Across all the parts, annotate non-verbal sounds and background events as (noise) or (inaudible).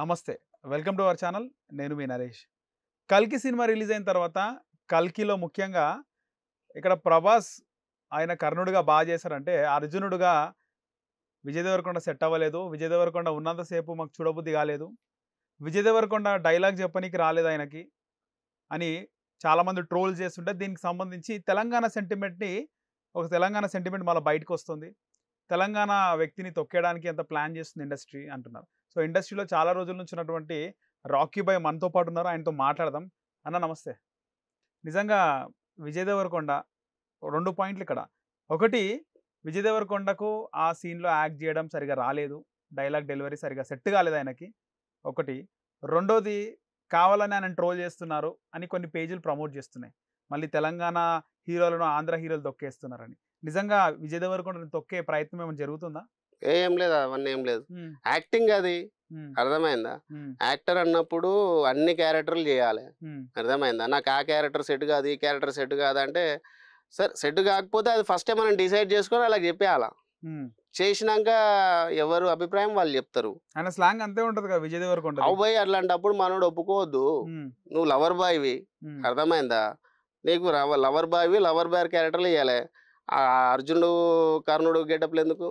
నమస్తే welcome to our channel నేను మీ నరేష్ కల్కి సినిమా రిలీజ్ అయిన తర్వాత కల్కిలో ముఖ్యంగా ఇక్కడ ప్రభాస్ ఆయన కర్ణుడిగా బాగా చేశారంటే అర్జునుడుగా విజయదేవరకొండ సెట్ అవ్వలేదు విజయదేవరకొండ ఉన్నంతసేపు మాకు చూడబుద్ధి కాలేదు విజయదేవరకొండ డైలాగ్ చెప్పనీకి రాలేదు ఆయనకి అని చాలామంది ట్రోల్ చేస్తుంటే దీనికి సంబంధించి తెలంగాణ సెంటిమెంట్ని ఒక తెలంగాణ సెంటిమెంట్ మళ్ళీ బయటకు వస్తుంది తెలంగాణ వ్యక్తిని తొక్కేయడానికి ఎంత ప్లాన్ చేస్తుంది ఇండస్ట్రీ అంటున్నారు సో ఇండస్ట్రీలో చాలా రోజుల నుంచి ఉన్నటువంటి రాకీ బాయ్ మనతో పాటు ఉన్నారు ఆయనతో మాట్లాడదాం అన్న నమస్తే నిజంగా విజయదేవరకొండ రెండు పాయింట్లు ఇక్కడ ఒకటి విజయదేవరకొండకు ఆ సీన్లో యాక్ట్ చేయడం సరిగా రాలేదు డైలాగ్ డెలివరీ సరిగా సెట్ కాలేదు ఆయనకి ఒకటి రెండోది కావాలని ఆయన ట్రోల్ చేస్తున్నారు అని కొన్ని పేజీలు ప్రమోట్ చేస్తున్నాయి మళ్ళీ తెలంగాణ హీరోలను ఆంధ్ర హీరోలు తొక్కేస్తున్నారని నిజంగా విజయదేవరకొండ తొక్కే ప్రయత్నం ఏమైనా జరుగుతుందా ఏం లేదు అవన్నీ ఏం లేదు యాక్టింగ్ అది అర్థమైందా యాక్టర్ అన్నప్పుడు అన్ని క్యారెక్టర్లు చేయాలి అర్థమైందా నాకు ఆ క్యారెక్టర్ సెట్ కాదు ఈ క్యారెక్టర్ సెట్ కాదు అంటే సార్ సెట్ కాకపోతే అది ఫస్టే మనం డిసైడ్ చేసుకొని అలా చెప్పేయాల చేసినాక ఎవరు అభిప్రాయం వాళ్ళు చెప్తారు స్లాంగ్ అంతే ఉంటది కదా బాయ్ అట్లాంటప్పుడు మనోడు ఒప్పుకోవద్దు నువ్వు లవర్ బాయ్వి అర్థమైందా నీకు లవర్ బాయ్వి లవర్ బాయ్ క్యారెక్టర్లు చేయాలి అర్జునుడు కర్ణుడు గెటప్లు ఎందుకు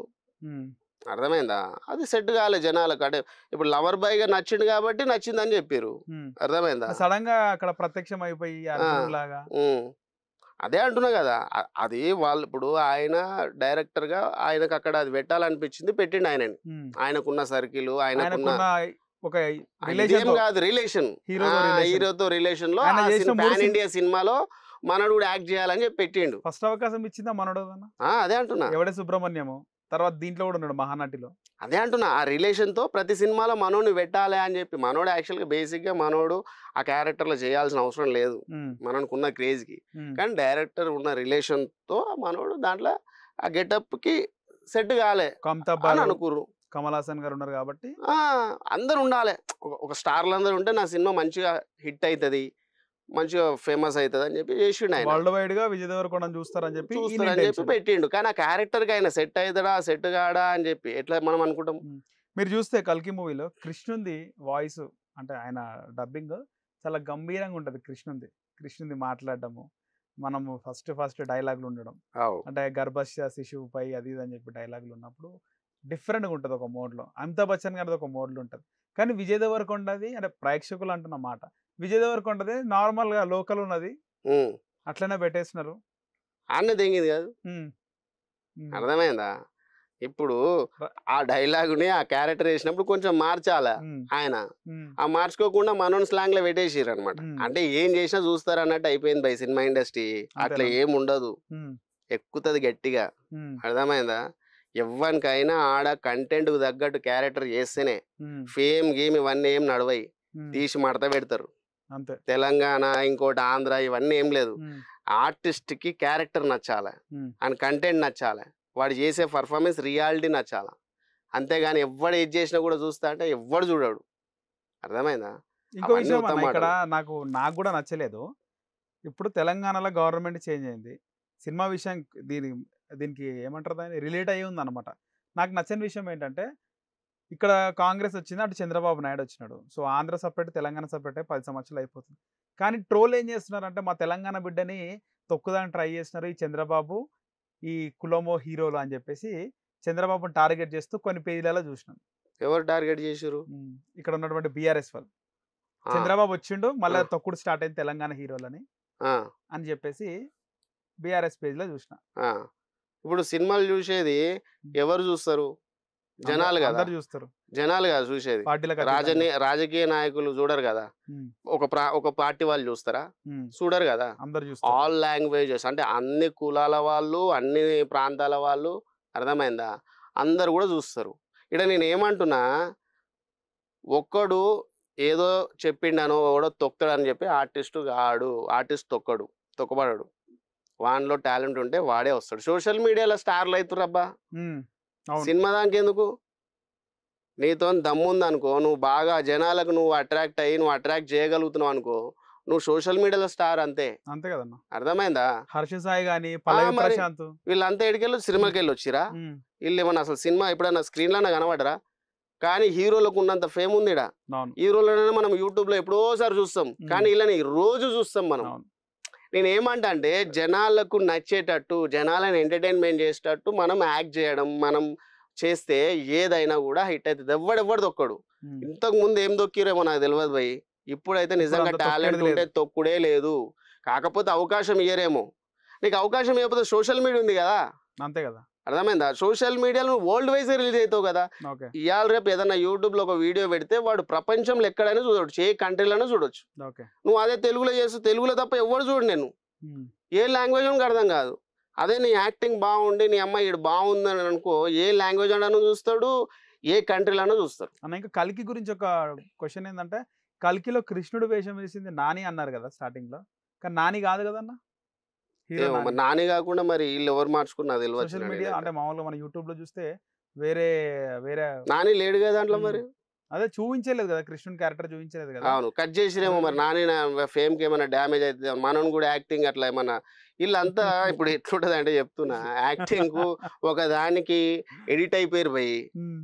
అర్థమైందా అది సెట్ కాలే జనాలకు అంటే ఇప్పుడు లవర్ బాయ్ గా నచ్చింది కాబట్టి నచ్చింది అని చెప్పారు అర్థమైందా సడన్ గా అక్కడ ప్రత్యక్షం అయిపోయి అదే అంటున్నా కదా అది వాళ్ళు ఇప్పుడు ఆయన డైరెక్టర్ గా ఆయనకు అక్కడ అది పెట్టాలనిపించింది పెట్టిండు ఆయనని ఆయనకున్న సర్కిల్ ఆయనకున్న ఒక కాదు రిలేషన్ హీరోతో రిలేషన్ లో ఇండియా సినిమాలో మనడు కూడా యాక్ట్ చేయాలని చెప్పి పెట్టిండు ఫస్ట్ అవకాశం ఇచ్చిందా మనడు అదే అంటున్నా ఎవడే సుబ్రహ్మణ్యము తర్వాత దీంట్లో కూడా ఉన్నాడు మహానాటిలో అదే అంటున్నా ఆ రిలేషన్తో ప్రతి సినిమాలో మనోడిని పెట్టాలి అని చెప్పి మనోడు యాక్చువల్గా బేసిక్గా మనోడు ఆ క్యారెక్టర్లో చేయాల్సిన అవసరం లేదు మనకు ఉన్న క్రేజ్కి కానీ డైరెక్టర్ ఉన్న రిలేషన్తో మనోడు దాంట్లో ఆ గెటప్కి సెట్ కాలే అని అనుకుర్రు కమల్ హాసన్ గారు ఉన్నారు కాబట్టి అందరు ఉండాలి ఒక స్టార్లు అందరు ఉంటే నా సినిమా మంచిగా హిట్ అవుతుంది మంచిగా ఫేమస్ అవుతుంది అని చెప్పి చేసిండు ఆయన వరల్డ్ వైడ్ గా విజయ్ దేవరకొండని చూస్తారని చెప్పి చూస్తారని చెప్పి పెట్టిండు కానీ ఆ క్యారెక్టర్ కి ఆయన సెట్ అవుతాడా సెట్ కాడా అని చెప్పి ఎట్లా మనం అనుకుంటాం మీరు చూస్తే కల్కి మూవీలో కృష్ణుంది వాయిస్ అంటే ఆయన డబ్బింగ్ చాలా గంభీరంగా ఉంటుంది కృష్ణుంది కృష్ణుంది మాట్లాడటము మనము ఫస్ట్ ఫస్ట్ డైలాగులు ఉండడం అంటే గర్భశ శిశువుపై అది ఇది అని చెప్పి డైలాగులు ఉన్నప్పుడు డిఫరెంట్గా ఉంటుంది ఒక మోడ్లో అమితాబ్ బచ్చన్ గారిది ఒక మోడ్లో ఉంటుంది కానీ విజయ్ దేవరకొండది అంటే ప్రేక్షకులు అంటున్న మాట విజయ్ దేవరకొండది నార్మల్ గా లోకల్ ఉన్నది అట్లనే పెట్టేసినారు అన్న తెంగింది కాదు అర్థమైందా ఇప్పుడు ఆ డైలాగుని ఆ క్యారెక్టర్ వేసినప్పుడు కొంచెం మార్చాలా ఆయన ఆ మార్చుకోకుండా మనోన్ స్లాంగ్ లో పెట్టేసారు అనమాట అంటే ఏం చేసినా చూస్తారు అన్నట్టు అయిపోయింది బై సినిమా ఇండస్ట్రీ అట్లా ఏం ఉండదు ఎక్కుతుంది గట్టిగా అర్థమైందా ఎవరికైనా ఆడ కంటెంట్ కు తగ్గట్టు క్యారెక్టర్ చేస్తేనే ఫేమ్ గేమ్ ఇవన్నీ ఏం నడవాయి తీసి మడత పెడతారు అంతే తెలంగాణ ఇంకోటి ఆంధ్ర ఇవన్నీ ఏం లేదు ఆర్టిస్ట్ కి క్యారెక్టర్ నచ్చాలి అండ్ కంటెంట్ నచ్చాలి వాడు చేసే పర్ఫార్మెన్స్ రియాలిటీ నచ్చాలి అంతేగాని ఎవడు ఏది చేసినా కూడా చూస్తా అంటే ఎవడు చూడడు అర్థమైందా ఇంకో విషయం ఇక్కడ నాకు నాకు కూడా నచ్చలేదు ఇప్పుడు తెలంగాణలో గవర్నమెంట్ చేంజ్ అయింది సినిమా విషయం దీని దీనికి ఏమంటారు దాన్ని రిలేట్ అయ్యి ఉంది అనమాట నాకు నచ్చని విషయం ఏంటంటే ఇక్కడ కాంగ్రెస్ వచ్చింది అటు చంద్రబాబు నాయుడు వచ్చినాడు సో ఆంధ్ర సపరేట్ తెలంగాణ సపరేటే పది సంవత్సరాలు అయిపోతుంది కానీ ట్రోల్ ఏం చేస్తున్నారంటే మా తెలంగాణ బిడ్డని తొక్కుదాన్ని ట్రై చేసినారు ఈ చంద్రబాబు ఈ కులమో హీరోలు అని చెప్పేసి చంద్రబాబుని టార్గెట్ చేస్తూ కొన్ని పేజీలలో చూసినాం ఎవరు టార్గెట్ చేశారు ఇక్కడ ఉన్నటువంటి బీఆర్ఎస్ వాళ్ళు చంద్రబాబు వచ్చిండు మళ్ళీ తొక్కుడు స్టార్ట్ అయింది తెలంగాణ హీరోలని అని చెప్పేసి బీఆర్ఎస్ పేజీలో చూసిన ఇప్పుడు సినిమాలు చూసేది ఎవరు చూస్తారు జనాలు కదా చూస్తారు జనాలు కదా చూసేది రాజని రాజకీయ నాయకులు చూడరు కదా ఒక ఒక పార్టీ వాళ్ళు చూస్తారా చూడరు కదా ఆల్ లాంగ్వేజెస్ అంటే అన్ని కులాల వాళ్ళు అన్ని ప్రాంతాల వాళ్ళు అర్థమైందా అందరు కూడా చూస్తారు ఇక్కడ నేను ఏమంటున్నా ఒక్కడు ఏదో చెప్పిండనో కూడా తొక్కడు అని చెప్పి ఆర్టిస్ట్ కాడు ఆర్టిస్ట్ తొక్కడు తొక్కబడడు వానిలో టాలెంట్ ఉంటే వాడే వస్తాడు సోషల్ మీడియాలో స్టార్లు అవుతురబ్బా సినిమా దానికి ఎందుకు నీతో దమ్ముంది అనుకో నువ్వు బాగా జనాలకు నువ్వు అట్రాక్ట్ అయ్యి నువ్వు అట్రాక్ట్ చేయగలుగుతున్నావు అనుకో నువ్వు సోషల్ మీడియాలో స్టార్ అంతే అంతే కదన్నా అర్థమైందా హర్ష సాయి గానీ వీళ్ళంతా ఎడికెళ్ళి సినిమాకి వెళ్ళి వచ్చిరా వీళ్ళు ఏమన్నా అసలు సినిమా ఎప్పుడైనా స్క్రీన్ లో కనబడరా కానీ హీరోలకు ఉన్నంత ఫేమ్ ఉంది హీరోలోనే మనం యూట్యూబ్ లో ఎప్పుడోసారి చూస్తాం కానీ వీళ్ళని రోజు చూస్తాం మనం నేను ఏమంటా అంటే జనాలకు నచ్చేటట్టు జనాలను ఎంటర్టైన్మెంట్ చేసేటట్టు మనం యాక్ట్ చేయడం మనం చేస్తే ఏదైనా కూడా హిట్ అవుతుంది ఎవడెవ్వడు దొక్కడు ఇంతకు ముందు ఏం దొక్కిరేమో నాకు తెలియదు భయ్ ఇప్పుడైతే నిజంగా టాలెంట్ ఉంటే తొక్కుడే లేదు కాకపోతే అవకాశం ఇయ్యరేమో నీకు అవకాశం ఇవ్వకపోతే సోషల్ మీడియా ఉంది కదా అంతే కదా అర్థమైందా సోషల్ మీడియాలో వరల్డ్ వైజ్ రిలీజ్ అవుతావు కదా ఇవాళ రేపు ఏదైనా యూట్యూబ్ లో ఒక వీడియో పెడితే వాడు ప్రపంచంలో ఎక్కడైనా చూడవచ్చు ఏ కంట్రీలోనే చూడొచ్చు నువ్వు అదే తెలుగులో చేస్తే తెలుగులో తప్ప ఎవరు చూడు నేను ఏ లాంగ్వేజ్ అని అర్థం కాదు అదే నీ యాక్టింగ్ బాగుండి నీ అమ్మాయి ఇడు బాగుందని అనుకో ఏ లాంగ్వేజ్ అని చూస్తాడు ఏ కంట్రీలోనూ చూస్తాడు అన్న ఇంకా కల్కి గురించి ఒక క్వశ్చన్ ఏంటంటే కల్కిలో కృష్ణుడు వేషం వేసింది నాని అన్నారు కదా స్టార్టింగ్ లో కానీ నాని కాదు కదన్నా నాని కాకుండా మరి వీళ్ళు ఎవరు మార్చుకున్నారు సోషల్ మీడియా అంటే మామూలుగా మన యూట్యూబ్ లో చూస్తే వేరే వేరే నాని లేడు కదా దాంట్లో మరి అదే చూపించలేదు కదా కృష్ణుని క్యారెక్టర్ చూపించలేదు కదా అవును కట్ చేసిరేమో మరి నాని ఫేమ్ కి ఏమైనా డ్యామేజ్ అయితే మనం కూడా యాక్టింగ్ అట్లా ఏమన్నా వీళ్ళంతా ఇప్పుడు (laughs) ఎట్లుంటది అంటే చెప్తున్నా యాక్టింగ్ కు ఒక దానికి ఎడిట్ అయిపోయారు పోయి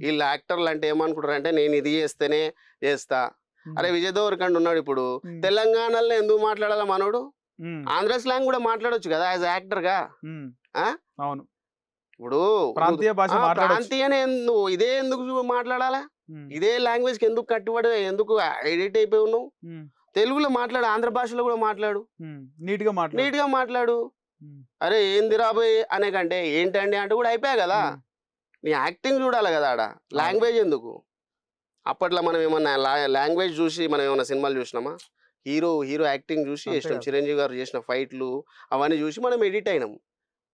వీళ్ళ యాక్టర్లు అంటే ఏమనుకుంటారు అంటే నేను ఇది చేస్తేనే చేస్తా అరే విజయ్ దేవరకండ్ ఉన్నాడు ఇప్పుడు తెలంగాణలో ఎందుకు మాట్లాడాలా మనోడు ఆంధ్ర స్లాంగ్ కూడా మాట్లాడొచ్చు కదా యాజ్ యాక్టర్ గా అవును ఇప్పుడు ప్రాంతీయ భాష ప్రాంతీయనే నువ్వు ఇదే ఎందుకు మాట్లాడాలా ఇదే లాంగ్వేజ్ కి ఎందుకు కట్టుబడి ఎందుకు ఎడిట్ అయిపోయి ఉన్నావు తెలుగులో మాట్లాడు ఆంధ్ర భాషలో కూడా మాట్లాడు నీట్ గా మాట్లాడు నీట్ గా మాట్లాడు అరే ఏంది రాబోయ్ అనే కంటే ఏంటండి అంటే కూడా అయిపోయా కదా నీ యాక్టింగ్ చూడాలి కదా ఆడ లాంగ్వేజ్ ఎందుకు అప్పట్లో మనం ఏమన్నా లాంగ్వేజ్ చూసి మనం ఏమన్నా సినిమాలు చూసినామా హీరో హీరో యాక్టింగ్ చూసి ఇష్టం చిరంజీవి గారు చేసిన ఫైట్లు అవన్నీ చూసి మనం ఎడిట్ అయినాం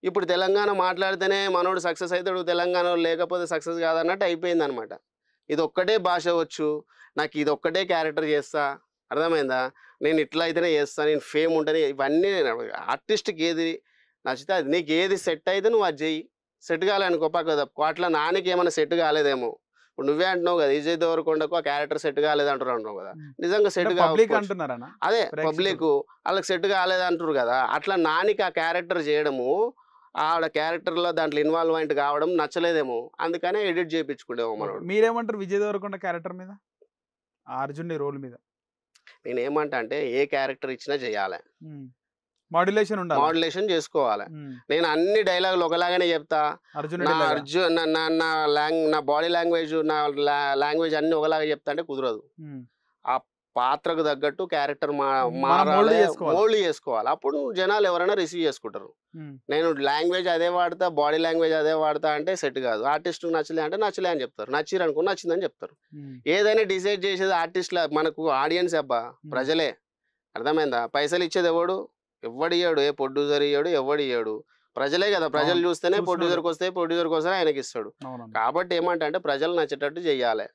ఇప్పుడు తెలంగాణ మాట్లాడితేనే మనోడు సక్సెస్ అవుతాడు తెలంగాణలో లేకపోతే సక్సెస్ కాదన్నట్టు అయిపోయింది అనమాట ఇది ఒక్కటే భాష వచ్చు నాకు ఇది ఒక్కటే క్యారెక్టర్ చేస్తా అర్థమైందా నేను ఇట్లా అయితేనే చేస్తాను నేను ఫేమ్ ఉంటేనే ఇవన్నీ ఆర్టిస్ట్కి ఏది నచ్చితే అది నీకు ఏది సెట్ అయితే నువ్వు అది చెయ్యి సెట్ కాలనుకో కదా అట్లా నానికి ఏమైనా సెట్ కాలేదేమో ఇప్పుడు నువ్వే అంటున్నావు కదా విజయ్ దేవరకొండకు ఆ క్యారెక్టర్ సెట్ కాలేదు అంటారు అంటున్నావు కదా నిజంగా సెట్ కావాలనుకుంటున్నారా అదే పబ్లిక్ వాళ్ళకి సెట్ కాలేదంటారు కదా అట్లా నానికి ఆ క్యారెక్టర్ చేయడము ఆవిడ లో దాంట్లో ఇన్వాల్వ్మెంట్ కావడం నచ్చలేదేమో అందుకనే ఎడిట్ చేయించుకునేమో మనం మీరేమంటారు విజయ్ దేవరకొండ క్యారెక్టర్ మీద అర్జున్ రోల్ మీద నేనేమంటా అంటే ఏ క్యారెక్టర్ ఇచ్చినా చేయాలి మాడ్యులేషన్ ఉండాలి మాడ్యులేషన్ చేసుకోవాలి నేను అన్ని డైలాగులు ఒకలాగానే చెప్తా నా అర్జున్ నా నా లాంగ్ నా బాడీ లాంగ్వేజ్ నా లాంగ్వేజ్ అన్ని ఒకలాగా చెప్తా అంటే కుదరదు ఆ పాత్రకు తగ్గట్టు క్యారెక్టర్ మోల్డ్ చేసుకోవాలి అప్పుడు జనాలు ఎవరైనా రిసీవ్ చేసుకుంటారు నేను లాంగ్వేజ్ అదే వాడతా బాడీ లాంగ్వేజ్ అదే వాడతా అంటే సెట్ కాదు ఆర్టిస్ట్ నచ్చలే అంటే నచ్చలే అని చెప్తారు నచ్చింది అనుకో నచ్చిందని చెప్తారు ఏదైనా డిసైడ్ చేసేది ఆర్టిస్ట్ మనకు ఆడియన్స్ అబ్బా ప్రజలే అర్థమైందా పైసలు ఇచ్చేది ఎవడు ఎవడియ్యాడు ఏ ప్రొడ్యూసర్ ఇయ్యాడు ఎవడియ్యాడు ప్రజలే కదా ప్రజలు చూస్తేనే ప్రొడ్యూసర్కి వస్తే ప్రొడ్యూసర్కి వస్తే ఆయనకి ఇస్తాడు కాబట్టి ఏమంటే ప్రజలు నచ్చేటట్టు చేయాలి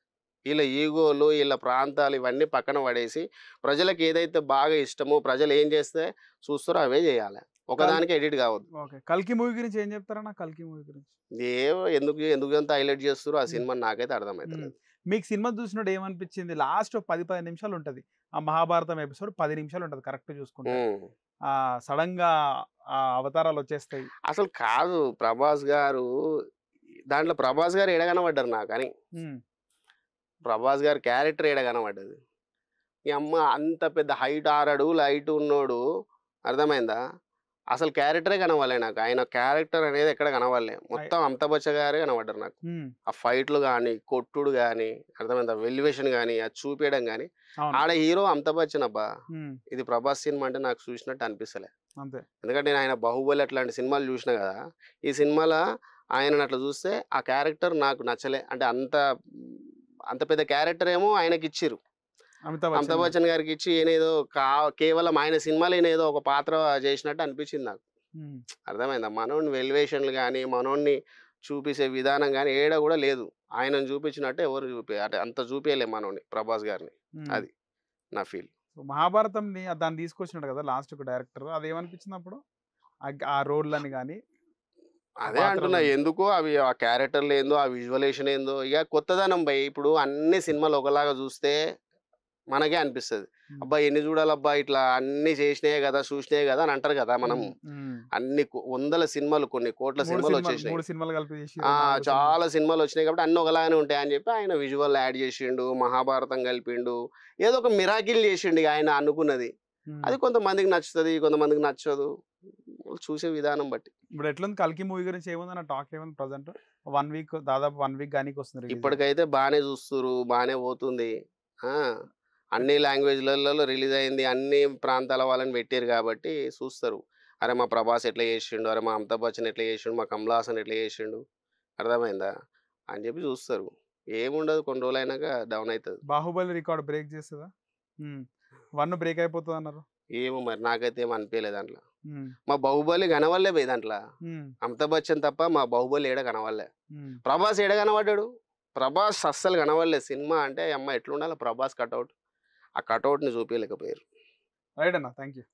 వీళ్ళ ఈగోలు వీళ్ళ ప్రాంతాలు ఇవన్నీ పక్కన పడేసి ప్రజలకు ఏదైతే బాగా ఇష్టమో ప్రజలు ఏం చేస్తే చూస్తారో అవే చేయాలి ఒకదానికి ఎడిట్ కావద్దు కల్కి మూవీ గురించి ఏం చెప్తారా కల్కి మూవీ గురించి ఏవో ఎందుకు ఎందుకు ఎంత హైలైట్ చేస్తారు ఆ సినిమా నాకైతే అర్థమవుతుంది మీకు సినిమా చూసినప్పుడు ఏమనిపించింది లాస్ట్ పది పది నిమిషాలు ఉంటది ఆ మహాభారతం ఎపిసోడ్ పది నిమిషాలు ఉంటది కరెక్ట్ చూసుకుంటే సడన్గా అవతారాలు వచ్చేస్తాయి అసలు కాదు ప్రభాస్ గారు దాంట్లో ప్రభాస్ గారు ఎడగనబడ్డారు నాకు అని ప్రభాస్ గారు క్యారెక్టర్ ఎడగనబడ్డది ఈ అమ్మ అంత పెద్ద హైట్ ఆరడు లైట్ ఉన్నాడు అర్థమైందా అసలు క్యారెక్టరే కనవాలే నాకు ఆయన క్యారెక్టర్ అనేది ఎక్కడ కనవాలే మొత్తం అంత బొచ్చ గారే కనబడ్డారు నాకు ఆ ఫైట్లు కానీ కొట్టుడు గాని అర్థమైంది వెల్యువేషన్ గాని అది చూపించడం కానీ ఆడ హీరో అంత బచ్చనబ్బా ఇది ప్రభాస్ సినిమా అంటే నాకు చూసినట్టు అనిపిస్తలే ఎందుకంటే నేను ఆయన బాహుబలి అట్లాంటి సినిమాలు చూసిన కదా ఈ సినిమాలో ఆయన అట్లా చూస్తే ఆ క్యారెక్టర్ నాకు నచ్చలే అంటే అంత అంత పెద్ద క్యారెక్టర్ ఏమో ఆయనకి ఇచ్చారు అమితాబ్ బచ్చన్ గారికి ఇచ్చి ఏదో కేవలం ఆయన సినిమాలు ఏనేదో ఒక పాత్ర చేసినట్టు అనిపించింది నాకు అర్థమైందా మనోడిని వెల్యువేషన్లు కానీ మనోడిని చూపించే విధానం కానీ ఏడ కూడా లేదు ఆయనను చూపించినట్టు ఎవరు చూపి అంటే అంత చూపించలే మనోడిని ప్రభాస్ గారిని అది నా ఫీల్ మహాభారతం దాన్ని తీసుకొచ్చినాడు కదా లాస్ట్ ఒక డైరెక్టర్ అది అప్పుడు ఆ అని కానీ అదే అంటున్నా ఎందుకో అవి ఆ క్యారెక్టర్లు ఏందో ఆ విజువలేషన్ ఏందో ఇక కొత్తదనం పోయి ఇప్పుడు అన్ని సినిమాలు ఒకలాగా చూస్తే మనకే అనిపిస్తుంది అబ్బా ఎన్ని చూడాలబ్బా ఇట్లా అన్ని చేసినాయి కదా చూసినాయి కదా అని అంటారు కదా మనం అన్ని వందల సినిమాలు కొన్ని కోట్ల సినిమాలు వచ్చేసినాయి చాలా సినిమాలు వచ్చినాయి కాబట్టి అన్ని ఒకలాగానే ఉంటాయి అని చెప్పి ఆయన విజువల్ యాడ్ చేసిండు మహాభారతం కలిపిండు ఏదో ఒక మిరాకిల్ చేసిండు ఆయన అనుకున్నది అది కొంతమందికి నచ్చుతుంది కొంతమందికి నచ్చదు చూసే విధానం బట్టి ఇప్పుడు ఎట్లా కల్కి మూవీ గురించి ఏముంది టాక్ ఏమైంది ప్రజెంట్ వన్ వీక్ దాదాపు వన్ వీక్ కానీ వస్తుంది ఇప్పటికైతే బాగానే చూస్తున్నారు బాగానే పోతుంది అన్ని లాంగ్వేజ్లలో రిలీజ్ అయింది అన్ని ప్రాంతాల వాళ్ళని పెట్టారు కాబట్టి చూస్తారు అరే మా ప్రభాస్ ఎట్లా చేసిండు అరే మా అమితాబ్ బచ్చన్ ఎట్లా చేసిండు మా కమల్ హాసన్ ఎట్లా చేసిండు అర్థమైందా అని చెప్పి చూస్తారు ఏముండదు కొన్ని రోజులు అయినాక డౌన్ అవుతుంది బాహుబలి రికార్డ్ బ్రేక్ చేస్తుందా వన్ బ్రేక్ అయిపోతుంది అన్నారు ఏమో మరి నాకైతే ఏం అనిపించలేదు దాంట్లో మా బాహుబలి కనవల్లే పోయి దాంట్లో అమితాబ్ బచ్చన్ తప్ప మా బాహుబలి ఏడ కనవల్లే ప్రభాస్ ఏడ కనబడ్డాడు ప్రభాస్ అస్సలు కనవల్లే సినిమా అంటే అమ్మ ఎట్లుండాలి ప్రభాస్ కట్అవుట్ ఆ కటౌట్ని చూపించలేకపోయారు రైట్ అన్న థ్యాంక్ యూ